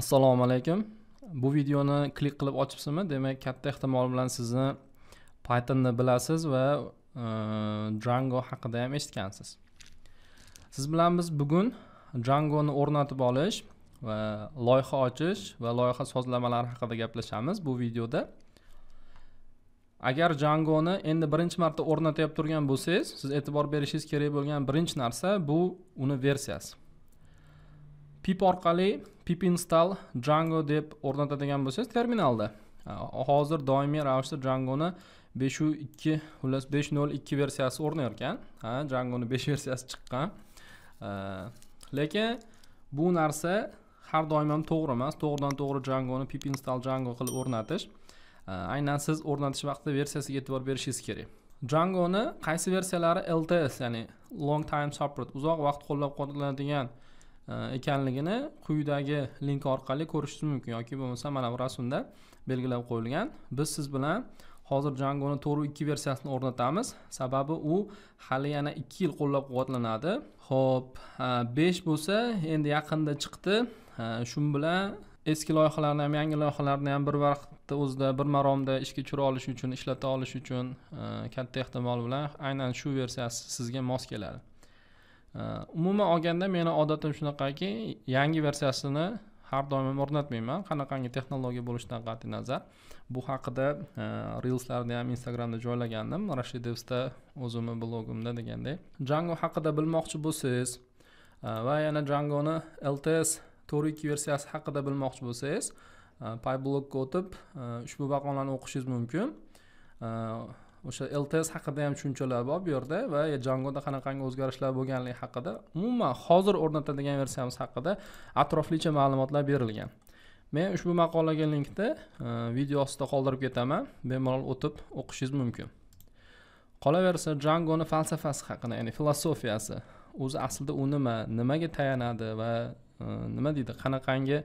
assalomu alaykum bu videoni klik qilib ochibsizmi demak katta ehtimol bilan sizni pythonni bilasiz va e, django haqida ham eshitgansiz siz bilan biz bugun djangoni o'rnatib olish va loyiha ochish va loyiha sozlamalari haqida gaplashamiz bu videoda agar djangoni endi birinchi marta o'rnatayotib turgan bo'lsangiz siz e'tibor berishingiz kerak bo'lgan birinchi narsa bu uni versiyasi pip orqali pip install django deb o'rnatadigan bo'lsangiz terminalda hozir doimiy ravishda jangoni besh u ikki xullas besh nol ikki versiyasi o'rnar ekan jangoni besh versiyasi chiqqan lekin bu narsa har doim ham to'g'ri emas to'g'ridan to'g'ri jangoni pip install django qilib o'rnatish aynan siz o'rnatish vaqtida versiyasiga e'tibor berishingiz kerak jangoni qaysi versiyalari lts ya'ni long time support uzoq vaqt qo'llab quvvatlanadigan E, ekanligini quyidagi link orqali ko'rishingiz mumkin yoki bo'lmasa mana bu rasmda belgilab qo'yilgan biz siz bilan hozir jangoni to'g'ri ikki versiyasini o'rnatamiz sababi u hali yana ikki yil qo'llab quvvatlanadi ho'p e, besh bo'lsa endi yaqinda chiqdi e, shu bilan eski loyihalarni ham yangi loyihalarni ham bir vaqtda o'zida bir maromda ishga tushira olish uchun ishlata olish uchun katta ehtimol bilan aynan shu versiyasi sizga mos keladi Э, umuman olganda meni odatim shunaqaki yangi versiyasini har doim ham o'rnatmayman qanaqangi texnologiya bo'lishidan qat'iy nazar bu haqida e, reelslarda ham instagramda joylagandim rashidovsda o'zimni blogimda deganday jango haqida bilmoqchi bo'lsangiz e, va yana jangoni lts to'rt ikki versiyasi haqida bilmoqchi bo'lsangiz e, payblogga o'tib ushbu maqolani o'qishingiz mumkin o'sha lts haqida ham tushunchalar bor bu yerda va jangoda qanaqangi o'zgarishlar bo'lganligi haqida umuman hozir o'rnatadigan versiyamiz haqida atroflicha ma'lumotlar berilgan men ushbu maqolaga linkni e, video ostida qoldirib ketaman bemalol o'tib o'qishingiz mumkin qolaversa jangoni falsafasi haqida ya'ni filosofiyasi o'zi aslida u nima nimaga tayanadi va e, nima deydi qanaqangi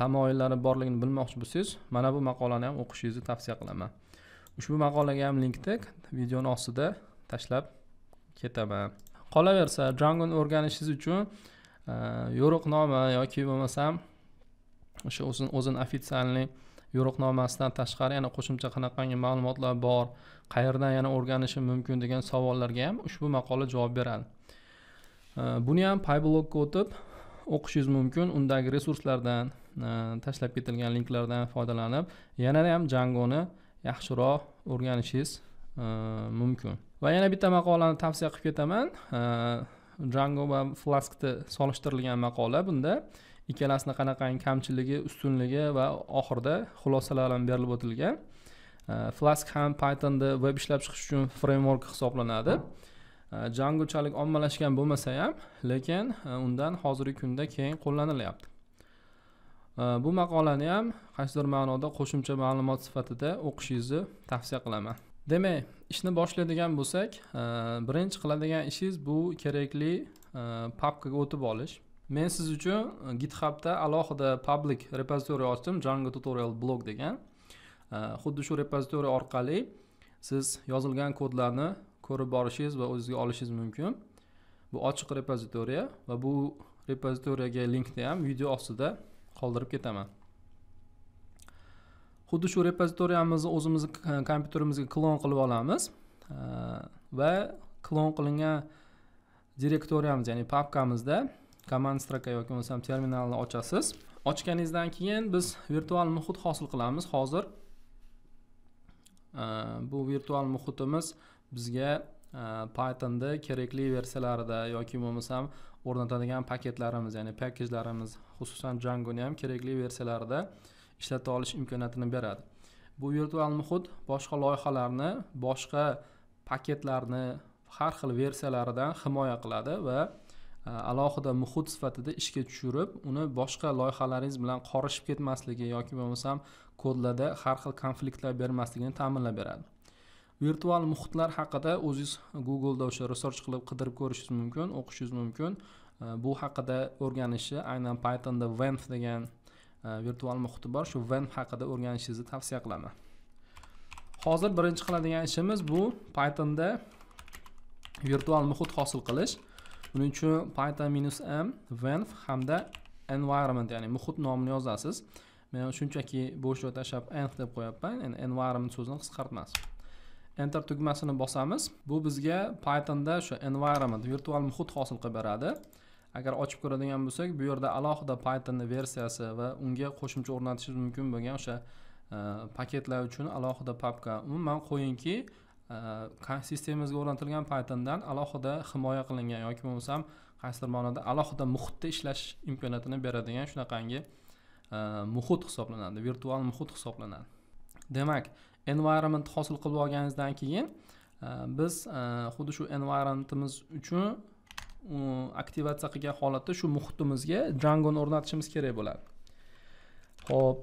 tamoyillari borligini bilmoqchi bo'lsangiz mana bu maqolani ham o'qishingizni tavsiya qilaman ushbu maqolaga ham linkni videoni ostida tashlab ketaman qolaversa Django o'rganishingiz uchun e, yo'riqnoma yoki bo'lmasam o'sha o'zini o'zini ofitsialniy yo'riqnomasidan tashqari yana qo'shimcha qanaqangi ma'lumotlar bor qayerdan yana o'rganishim mumkin degan savollarga ham ushbu maqola javob beradi e, buni ham payblogga o'tib o'qishingiz mumkin undagi resurslardan e, tashlab ketilgan linklardan foydalanib yanada ham jangoni yaxshiroq o'rganishingiz e, mumkin va yana bitta maqolani tavsiya qilib ketaman e, django va flaskni solishtirilgan maqola bunda ikkalasini qanaqangi kamchiligi ustunligi va oxirida xulosalar ham berilib o'tilgan e, flask ham pythonni veb ishlab chiqish uchun framework hisoblanadi jangochalik ommalashgan bo'lmasa ham lekin undan hozirgi kunda keng qo'llanilyapti bu maqolani ham qaysidir ma'noda qo'shimcha ma'lumot sifatida o'qishingizni tavsiya qilaman demak ishni boshlaydigan bo'lsak e, birinchi qiladigan ishingiz bu kerakli e, papkaga o'tib olish men siz uchun githubda alohida public repozitoriy ochdim django tutorial blog degan e, xuddi shu repozitoriy orqali siz yozilgan kodlarni ko'rib borishingiz va o'zizga olishingiz mumkin bu ochiq repozitoriya va bu repozitoriyaga linkni ham video ostida qoldirib ketaman xuddi shu repozitoriyamizni o'zimizni e, kompyuterimizga klon qilib olamiz e, va klon qilingan direktoriyamiz ya'ni papkamizda command stroka yoki bo'lmasam terminalni ochasiz ochganingizdan keyin biz virtual muhit hosil qilamiz hozir e, bu virtual muhitimiz bizga pythonda kerakli versiyalarida yoki bo'lmasam o'rnatadigan paketlarimiz ya'ni pakkejlarimiz xususan jangoni ham kerakli versiyalarida ishlata olish imkoniyatini beradi bu virtual muhit boshqa loyihalarni boshqa paketlarni har xil versiyalaridan himoya qiladi va e, alohida muhit sifatida ishga tushirib uni boshqa loyihalaringiz bilan qorishib ketmasligi yoki bo'lmasam kodlarda har xil konfliktlar bermasligini ta'minlab beradi virtual muhitlar haqida o'zingiz googleda o'sha research qilib qidirib ko'rishingiz mumkin o'qishingiz mumkin Э, bu haqida o'rganishi aynan pythonda venf degan e, virtual muhiti bor shu venf haqida o'rganishingizni tavsiya qilaman hozir birinchi qiladigan ishimiz bu pythonda virtual muhit hosil qilish buning uchun python minus m venf hamda environment ya'ni muhit nomini yozasiz men shunchaki bo'shga tashlab env deb qo'yapman endi environment so'zini qisqartmasi enter tugmasini bosamiz bu bizga pythonda shu environment virtual muhit hosil qilib beradi agar ochib ko'radigan bo'lsak bu yerda alohida pythonni versiyasi va unga qo'shimcha o'rnatish mumkin bo'lgan o'sha e, paketlar uchun alohida papka umuman qo'yingki e, sistemamizga o'rnatilgan pythondan alohida himoya qilingan yoki bo'lmasam qaysidir ma'noda alohida muhitda ishlash imkoniyatini beradigan shunaqangi e, muhit hisoblanadi virtual muhit hisoblanadi demak environment hosil qilib olganingizdan keyin biz xuddi shu environmentimiz uchun aktivatsiya qilgan holatda shu muhitimizga jangoni o'rnatishimiz kerak bo'ladi ho'p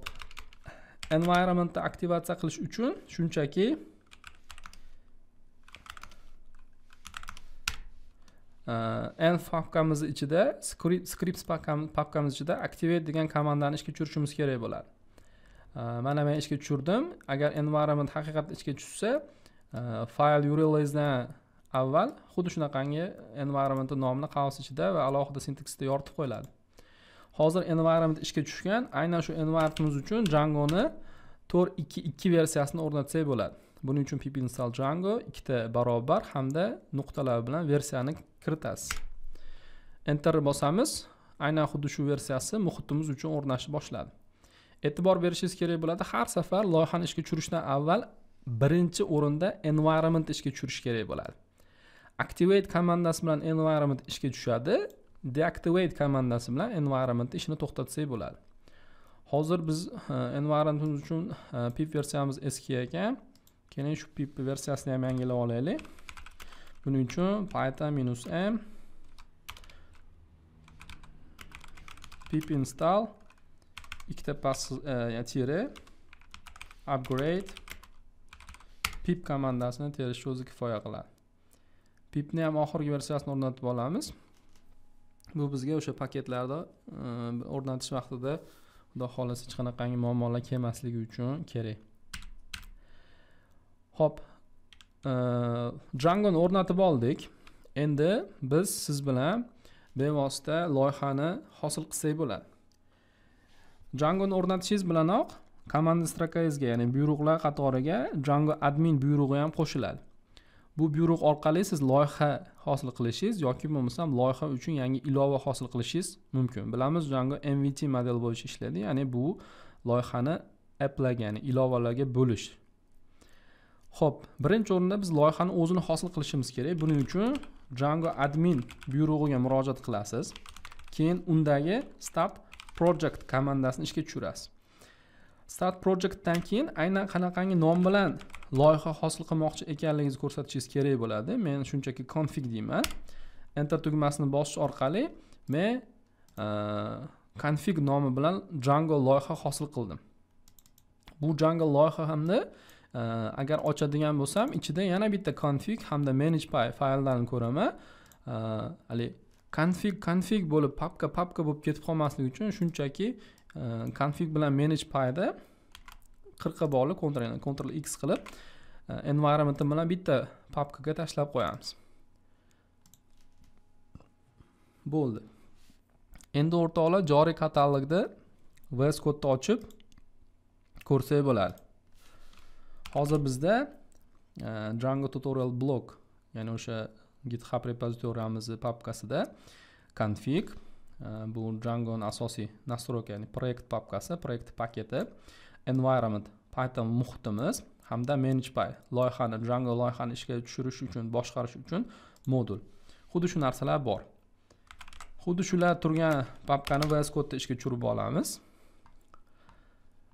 environmentni aktivatsiya qilish uchun shunchaki n papkamiz ichida scripts papkamiz ichida activate degan komandani ishga tushirishimiz kerak bo'ladi mana men ishga tushirdim agar environment haqiqatda ishga tushsa fayl urlsdan avval xuddi shunaqangi environment nomini qavs ichida va alohida sintaksda yoritib qo'yiladi hozir environment ishga tushgan aynan shu environmentimiz uchun jangoni to'rt ikki ikki versiyasini o'rnatsak bo'ladi buning uchun pip install django ikkita barobar hamda nuqtalar bilan versiyani kiritasiz enter bosamiz aynan xuddi shu versiyasi muhitimiz uchun o'rnashni boshladi e'tibor berishingiz kerak bo'ladi har safar loyihani ishga tushirishdan avval birinchi o'rinda environment ishga tushirish kerak bo'ladi activate komandasi bilan environment ishga tushadi deactivate komandasi bilan environment ishini to'xtatsak bo'ladi hozir biz environment uchun pip versiyamiz eski ekan keling shu pip versiyasini ham yangilab olaylik buning uchun python minus m pip install ikkita pas e, upgrade pip komandasini terish o'zi kifoya qiladi pipni ham oxirgi versiyasini o'rnatib olamiz bu bizga o'sha paketlarda e, o'rnatish vaqtida xudo xohlasa hech qanaqangi muammolar kelmasligi uchun kerak ho'p e, jangoni o'rnatib oldik endi biz siz bilan bevosita loyihani hosil qilsak bo'ladi jangoni o'rnatishingiz bilanoq komanda strakangizga ya'ni buyruqlar qatoriga django admin buyrug'i ham qo'shiladi bu buyruq orqali siz loyiha hosil qilishingiz yoki bo'lmasam loyiha uchun yangi ilova hosil qilishingiz mumkin bilamiz Django mvt model bo'yicha ishlaydi ya'ni bu loyihani applag ya'ni ilovalarga bo'lish ho'p birinchi o'rinda biz loyihani o'zini hosil qilishimiz kerak buning uchun Django admin buyrug'iga murojaat qilasiz keyin undagi start project komandasini ishga tushirasiz start projectdan keyin aynan qanaqangi nom bilan loyiha hosil qilmoqchi ekanligingizni ko'rsatishingiz kerak bo'ladi men shunchaki config deyman enter tugmasini bosish orqali men e, config nomi bilan django loyiha hosil qildim bu django loyiha hamda e, agar ochadigan bo'lsam ichida yana bitta config hamda manage fayllarni ko'raman e, haligi config config bo'lib papka papka bo'lib ketib qolmasligi uchun shunchaki config bilan manage payda qirqqa bog'liq ctrl ctrl x qilib e, environment bilan bitta papkaga tashlab qo'yamiz bo'ldi endi o'rtoqlar joriy katalogda vs kodni ochib ko'rsak bo'ladi hozir bizda e, django tutorial blog ya'ni o'sha github repozitoriyamizni papkasida config e, bu djangoning asosiy nastroyka ya'ni proyekt papkasi proyekt paketi environment python muhitimiz hamda managepy loyihani django loyihani ishga tushirish uchun boshqarish uchun modul xuddi shu narsalar bor xuddi shular turgan papkani vs kodni ishga tushirib olamiz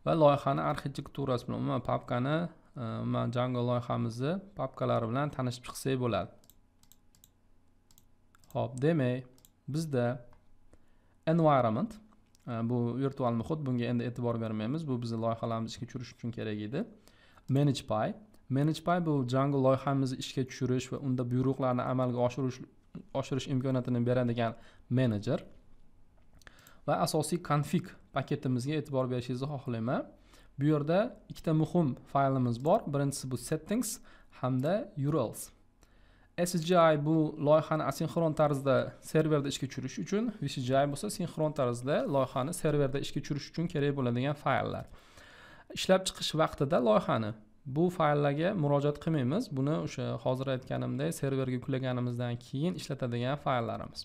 va loyihani arxitekturasi bilan umuman papkani e, umuman django loyihamizni papkalari bilan tanishib chiqsak bo'ladi ho'p demak bizda environment Э, bu virtual muhit bunga endi e'tibor bermaymiz bu bizni loyihalarimizni ishga tushirish uchun kerak edi managepy managepy bu django loyihamizni ishga tushirish va unda buyruqlarni amalga oshirish oshirish imkoniyatini beradigan menejer va asosiy konfig paketimizga e'tibor berishingizni xohlayman bu yerda ikkita muhim faylimiz bor birinchisi bu settings hamda urls SGI bu loyihani asinxron tarzda serverda ishga tushirish uchun VCGI bo'lsa sinxron tarzda loyihani serverda ishga tushirish uchun kerak bo'ladigan fayllar ishlab chiqish vaqtida loyihani bu fayllarga murojaat qilmaymiz buni o'sha hozir aytganimdek serverga yuklaganimizdan keyin ishlatadigan fayllarimiz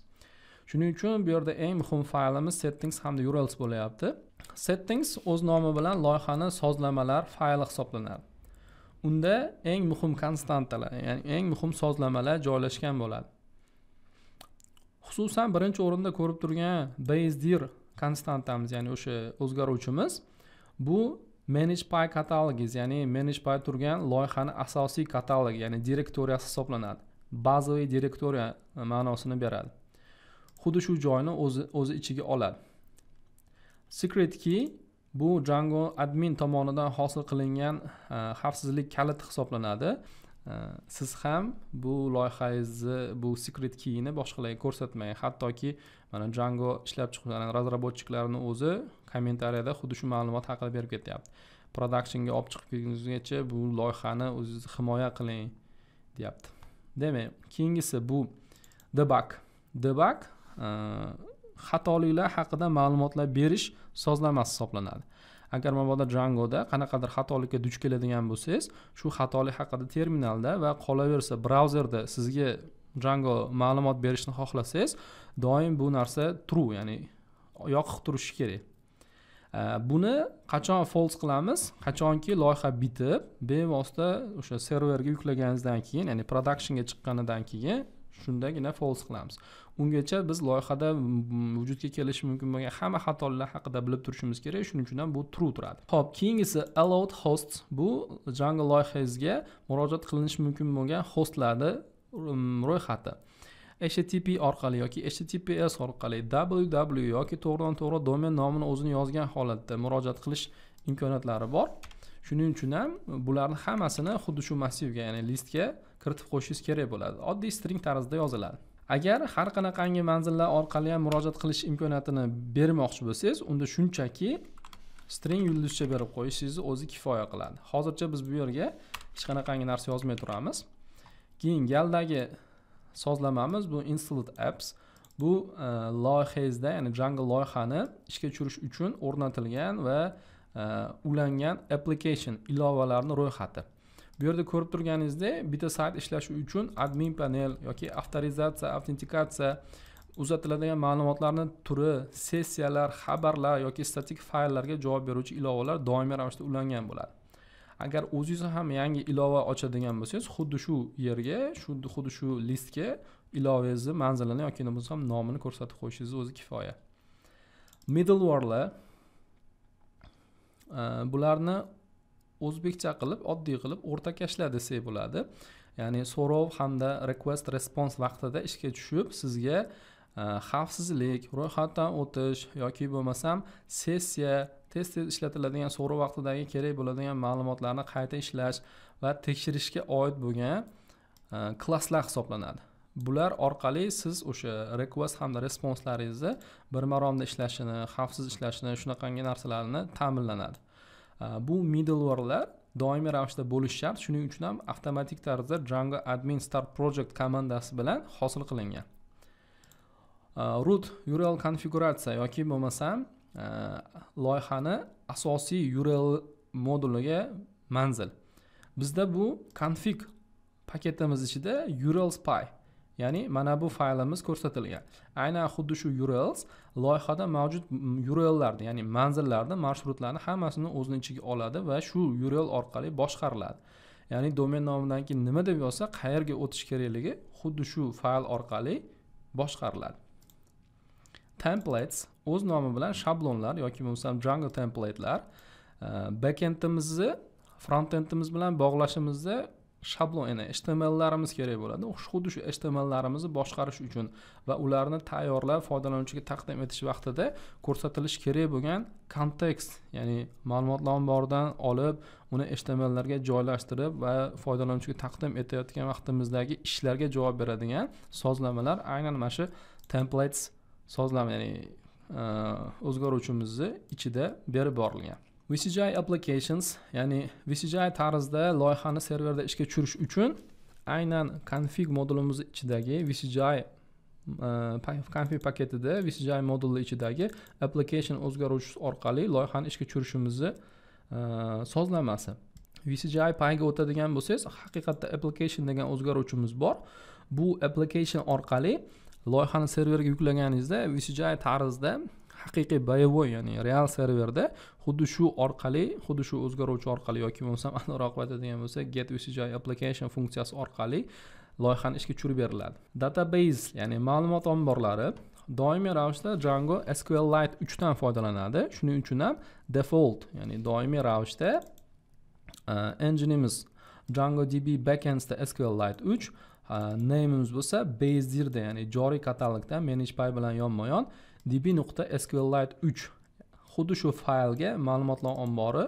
shuning uchun bu yerda eng muhim faylimiz settings hamda urls bo'lyapti settings o'z nomi bilan loyihani sozlamalar fayli hisoblanadi unda eng muhim konstantalar ya'ni eng muhim sozlamalar joylashgan bo'ladi xususan birinchi o'rinda ko'rib turgan bayezdir konstantamiz ya'ni o'sha o'zgaruvchimiz bu manage pay katalogiz ya'ni manage pay turgan loyihani asosiy katalogi ya'ni direktoriyasi hisoblanadi bazaviy direktoriya ma'nosini beradi xuddi shu joyni o'zi o'z ichiga oladi secret key bu Django admin tomonidan hosil qilingan e, xavfsizlik kaliti hisoblanadi e, siz ham bu loyihangizni bu secret keyni boshqalarga ko'rsatmang hattoki mana Django ishlab chiqqan разработчикларning o'zi kommentariyada xuddi shu ma'lumot haqida berib ketyapti productionga olib chiqib kelgunizgacha bu loyihani o'zingiz himoya qiling deyapti demak keyingisi bu debug debug xatoliklar haqida ma'lumotlar berish sozlamas hisoblanadi agar mabodo jangoda qanaqadir xatolikka duch keladigan bo'lsangiz shu xatolik haqida terminalda va qolaversa brauzerda sizga django ma'lumot berishni xohlasangiz doim bu narsa true ya'ni yoqiq turishi kerak buni qachon false qilamiz qachonki loyiha bitib bevosita o'sha serverga yuklaganingizdan keyin ya'ni productionga chiqqanidan keyin shundagina false qilamiz ungacha biz loyihada vujudga kelishi mumkin bo'lgan hamma xatolar haqida bilib turishimiz kerak shuning uchun ham bu true turadi ho'p keyingisi allowed hosts bu jango loyihangizga murojaat qilinishi mumkin bo'lgan hostlarni ro'yxati http orqali yoki https orqali www yoki to'g'ridan to'g'ri domen nomini o'zini yozgan holatda murojaat qilish imkoniyatlari bor shuning uchun ham bularni hammasini xuddi shu massivga ya'ni listga kiritib qo'yishingiz kerak bo'ladi oddiy string tarzida yoziladi agar har qanaqangi manzillar orqali ham murojaat qilish imkoniyatini bermoqchi bo'lsangiz unda shunchaki string yulduzcha berib qo'yishingizni o'zi kifoya qiladi hozircha biz bu yerga hech qanaqangi narsa yozmay turamiz keyin galdagi sozlamamiz bu installed apps bu e, loyihangizda ya'ni jungle loyihani ishga tushirish uchun o'rnatilgan va e, ulangan application ilovalarni ro'yxati bu yerda ko'rib turganingizdek bitta sayt ishlashi uchun admin panel yoki avtorizatsiya avtentikatsiya uzatiladigan ma'lumotlarni turi sessiyalar xabarlar yoki statik fayllarga javob beruvchi ilovalar doimiy ravishda ulangan bo'ladi agar o'zingiz ham yangi ilova ochadigan bo'lsangiz xuddi shu yerga shu xuddi shu listga ilovangizni manzilini yoki bo'lmasam nomini ko'rsatib qo'yishingiz o'zi kifoya middlewarelar bularni o'zbekcha qilib oddiy qilib o'rtakashla desak bo'ladi ya'ni so'rov hamda request response vaqtida ishga tushib sizga e, xavfsizlik ro'yxatdan o'tish yoki bo'lmasam sessiya tez tez ishlatiladigan so'rov vaqtidagi kerak bo'ladigan ma'lumotlarni qayta ishlash va tekshirishga oid bo'lgan e, klasslar hisoblanadi bular orqali siz o'sha request hamda responslaringizni bir maromda ishlashini xavfsiz ishlashini shunaqangi narsalarni ta'minlanadi bu э, middlewarelar doimiy ravishda bo'lishi shart shuning uchun ham avtomatik tarzda Django admin start project komandasi bilan hosil qilingan э, root url konfiguratsiya yoki bo'lmasam э, loyihani asosiy url moduliga manzil bizda bu config paketimiz ichida url spy ya'ni mana bu faylimiz ko'rsatilgan aynan xuddi shu urls loyihada mavjud urllarni ya'ni manzillarni marshrutlarni hammasini o'zini ichiga oladi va shu url orqali boshqariladi ya'ni domen nomidan keyin nima deb yozsa qayerga o'tish kerakligi xuddi shu fayl orqali boshqariladi templates o'z nomi bilan shablonlar yoki bo'lmasam jungle templatelar e, backendimizni frontendimiz bilan bog'lashimizda shablon ya'ni htmllarimiz kerak bo'ladi xuddi shu htmllarimizni boshqarish uchun va ularni tayyorlab foydalanuvchiga taqdim etish vaqtida ko'rsatilishi kerak bo'lgan kontekst ya'ni ma'lumot lomboridan olib uni htmllarga joylashtirib va foydalanuvchiga taqdim etayotgan vaqtimizdagi ishlarga javob beradigan sozlamalar aynan mana shu templates sozlama ya'ni e, o'zgaruvchimizni ichida berib borilgan vcgi applications ya'ni vcgi tarzda loyihani serverda ishga tushirish uchun aynan config modulimiz ichidagi vcgi e, config paketida vcgi moduli ichidagi application o'zgaruvchisi orqali loyihani ishga tushirishimizni e, sozlamasi vcgi payga o'tadigan bo'lsangiz haqiqatda application degan o'zgaruvchimiz bor bu application orqali loyihani serverga yuklaganingizda vcgi tarzda haqiqiy боевой ya'ni real serverda xuddi shu orqali xuddi shu o'zgaruvchi orqali yoki bo'lmasam aniqroq aytadigan bo'lsak get uci application funksiyasi orqali loyihani ishga tushirib beriladi database ya'ni ma'lumot omborlari doimiy ravishda Django SQLite 3 dan foydalanadi shuning uchun ham default ya'ni doimiy ravishda uh, e, engineimiz Django DB backendda SQLite 3 uh, e, nameimiz bo'lsa basedirda ya'ni joriy katalogda manage pay bilan yonma yon db.sqlite 3 xuddi shu faylga ma'lumotlar ombori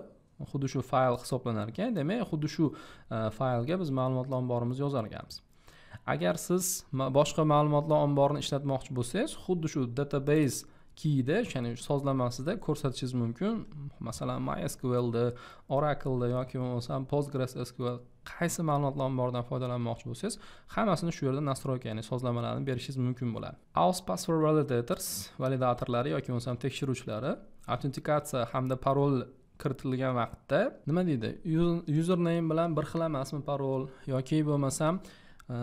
xuddi shu fayl hisoblanar ekan demak xuddi shu e, faylga biz ma'lumotlar omborimizni yozar ekanmiz agar siz boshqa ma'lumotlar omborini ishlatmoqchi bo'lsangiz xuddi shu database keyda ya'ni sozlamasida ko'rsatishingiz mumkin masalan mysqlda oracle'da yoki bo'lmasam postgres sql qaysi ma'lumotlar omboridan foydalanmoqchi bo'lsangiz hammasini shu yerda nastroyka ya'ni sozlamalarni berishingiz mumkin bo'ladi aus password validators validatorlari yoki bo'lmasam tekshiruvchilari autentikatsiya hamda parol kiritilgan vaqtda nima deydi username bilan bir xil emasmi parol yoki bo'lmasam e,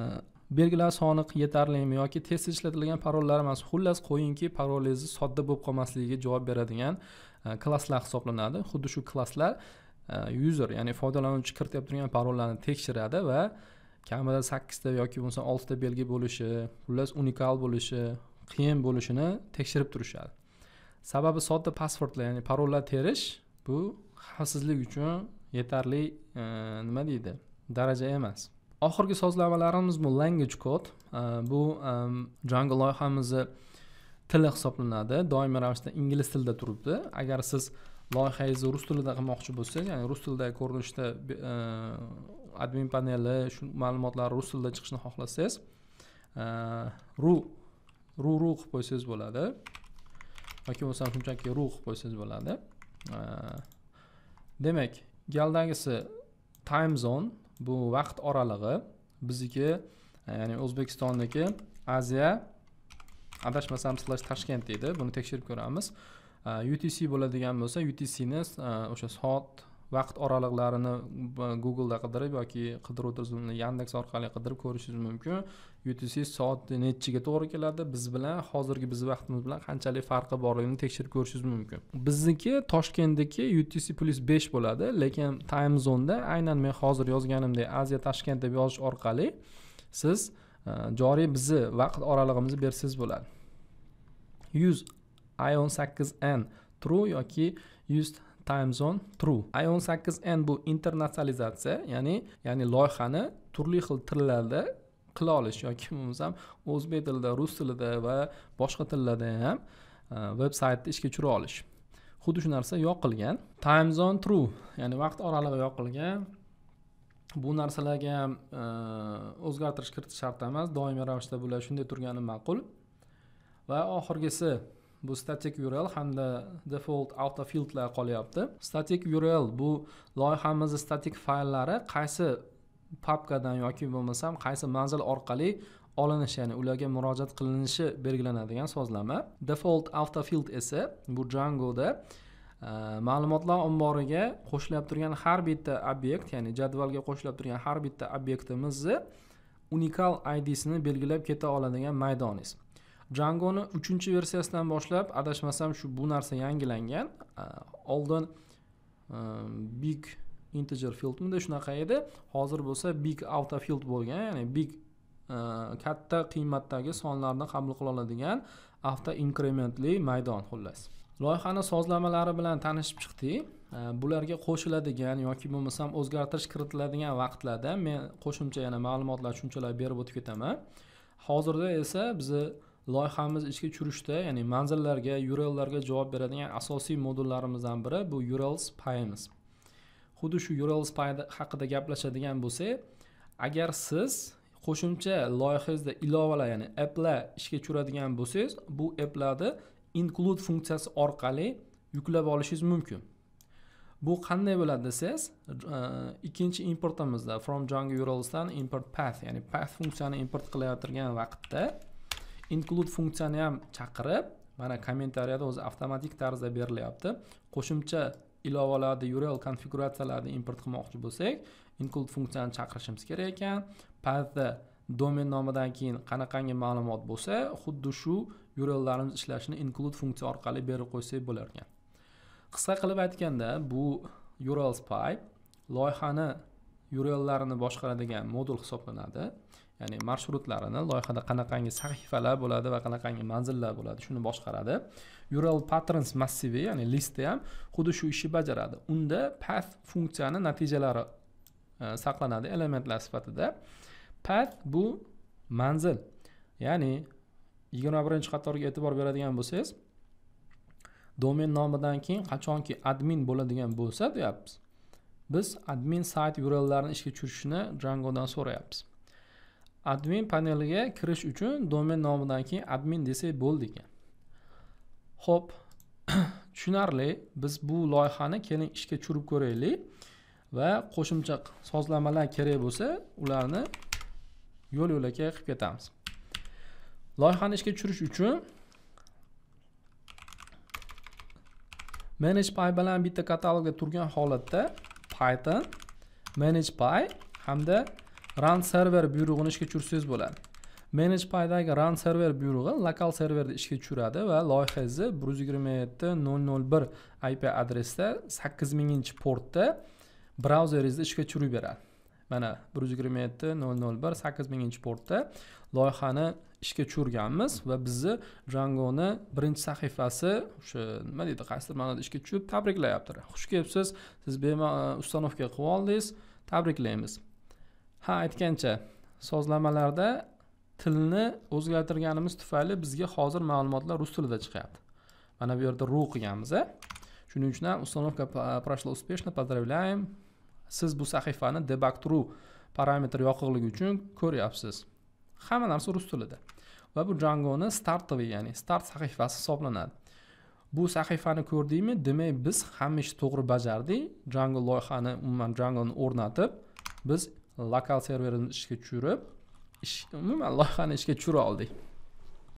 belgilar soni yetarlimi yoki tez ishlatilgan parollar emas xullas qo'yingki parolingizni sodda bo'lib qolmasligiga javob beradigan e, klasslar hisoblanadi xuddi shu klasslar user ya'ni foydalanuvchi kiritib turgan parollarni tekshiradi va kamida sakkizta yoki bo'lmasam oltita belgi bo'lishi xullas unikal bo'lishi qiyin bo'lishini tekshirib turishadi sababi sodda pasportlar ya'ni parollar terish bu xavfsizlik uchun yetarli e, nima deydi daraja emas oxirgi sozlamalarimiz bu language code bu e, jungle loyihamizni tili hisoblanadi doimiy ravishda ingliz tilida turibdi agar siz loyihangizni rus tilida qilmoqchi bo'lsangiz ya'ni rus tilidagi ko'rinishda e, admin paneli shu ma'lumotlar rus tilida chiqishini xohlasangiz e, ru ru ru qilib qo'ysangiz bo'ladi yoki bo'lmasam shunchaki ru qilib qo'ysangiz bo'ladi e, demak galdagisi time zone bu vaqt oralig'i bizniki ya'ni o'zbekistonniki aziya adashmasam slash toshkent deydi buni tekshirib ko'ramiz Э, utc bo'ladigan bo'lsa utcni e, o'sha soat vaqt oraliqlarini googleda qidirib yoki qidiruv tizimini yandeks orqali qidirib ko'rishingiz mumkin utc soat nechiga to'g'ri keladi biz bilan hozirgi biz vaqtimiz bilan qanchalik farqi borligini tekshirib ko'rishingiz mumkin bizniki toshkentdagi utc plus besh bo'ladi lekin time zonda aynan men hozir yozganimdek aziya toshkent deb yozish orqali siz e, joriy bizni vaqt oralig'imizni bersangiz bo'ladi yuz i 18 n true yoki used time zone true i 18 n bu internatsionalizatsiya ya'ni ya'ni loyihani turli xil tillarda qila olish yoki bo'lmasam o'zbek tilida rus tilida va boshqa tillarda ham e, veb saytni ishga tushira olish xuddi shu narsa yoqilgan time zone true ya'ni vaqt oralig'i yoqilgan bu narsalarga ham e, o'zgartirish kiritish shart emas doimiy ravishda bular shunday turgani ma'qul va oxirgisi bu static url hamda default auto lar qolyapti static url bu loyihamizni static fayllari qaysi papkadan yoki bo'lmasam qaysi manzil orqali olinishi ya'ni ularga murojaat qilinishi belgilanadigan so'zlama default field esa bu jangoda e, ma'lumotlar omboriga qo'shilib turgan har bitta obyekt ya'ni jadvalga qo'shilib turgan har bitta obyektimizni unikal idsini belgilab keta oladigan maydoningiz. Django'ni 3-versiyasidan boshlab adashmasam shu bu narsa yangilangan. Oldin big integer fieldmida shunaqa edi. Hozir bo'lsa big auto field bo'lgan, ya'ni big katta qiymatdagi sonlarni qabul qila oladigan avto inkrementli maydon xullas. Loyihani sozlamalari bilan tanishib chiqdik. bularga qo'shiladigan yoki bo'lmasam o'zgartirish kiritiladigan vaqtlarda men qo'shimcha yana ma'lumotlar tushunchalar berib o'tib ketaman hozirda esa bizni loyihamiz ishga tushirishda ya'ni manzillarga urllarga javob beradigan asosiy modullarimizdan biri bu urls payimiz xuddi shu urls pay haqida gaplashadigan bo'lsak agar siz qo'shimcha loyihangizda ilovalar ya'ni applar ishga tushiradigan bo'lsangiz bu applarni include funksiyasi orqali yuklab olishingiz mumkin bu qanday bo'ladi desangiz e, ikkinchi importimizda from jungle urlsdan import path ya'ni path funksiyani import qilayotgan vaqtda include funksiyani ham chaqirib mana kommentariyada o'zi avtomatik tarzda berilyapti qo'shimcha ilovalarni url konfiguratsiyalarini import qilmoqchi bo'lsak include funksiyani chaqirishimiz kerak ekan pathni domen nomidan keyin qanaqangi ma'lumot bo'lsa xuddi shu urllarimiz ishlashini include funksiya orqali berib qo'ysak bo'lar ekan qisqa qilib aytganda bu url spy loyihani urllarini boshqaradigan modul hisoblanadi ya'ni marshrutlarini loyihada qanaqangi sahifalar bo'ladi va qanaqangi manzillar bo'ladi shuni boshqaradi ural patterns massivi ya'ni listi ham xuddi shu ishni bajaradi unda path funksiyani natijalari e, saqlanadi elementlar sifatida path bu manzil ya'ni yigirma birinchi qatorga e'tibor beradigan bo'lsangiz domen nomidan keyin qachonki admin bo'ladigan bo'lsa deyapmiz biz admin sayt urllarni ishga tushirishni djangodan so'rayapmiz admin paneliga kirish uchun domen nomidan keyin admin desak bo'ldi ekan ho'p tushunarli biz bu loyihani keling ishga tushirib ko'raylik va qo'shimcha sozlamalar kerak bo'lsa ularni yo'l yo'lakay qilib ketamiz loyihani ishga tushirish uchun manage py bilan bitta katalogda turgan holatda python manage py hamda run server buyrug'ini ishga tushirsangiz bo'ladi manage paydagi run server buyrug'i lokal serverni ishga tushiradi va loyihangizni bir yuz yigirma yetti nol nol bir ip adresda sakkiz minginchi portda brauzeringizni ishga tushirib beradi mana bir yuz yigirma yetti nol nol bir sakkiz minginchi portda loyihani ishga tushirganmiz va bizni drangoni birinchi sahifasi o'sha nima deydi qaysidir ma'noda ishga tushib tabriklayapti xush kelibsiz siz bemalol ustanovka qilib oldingiz tabriklaymiz ha aytgancha sozlamalarda tilni o'zgartirganimiz tufayli bizga hozir ma'lumotlar rus tilida chiqyapti mana bu yerda ru qilganmiz shuning uchun ham установка прошла успешно поздравляем siz bu sahifani debaktru parametr yoqiqligi uchun ko'ryapsiz hamma narsa rus tilida va bu jangoni startovi ya'ni start sahifasi hisoblanadi bu sahifani ko'rdingmi demak biz hamma ishni to'g'ri bajardik jango loyihani umuman jangoni o'rnatib biz lokal serverini ishga tushirib umuman loyihani ishga tushira oldik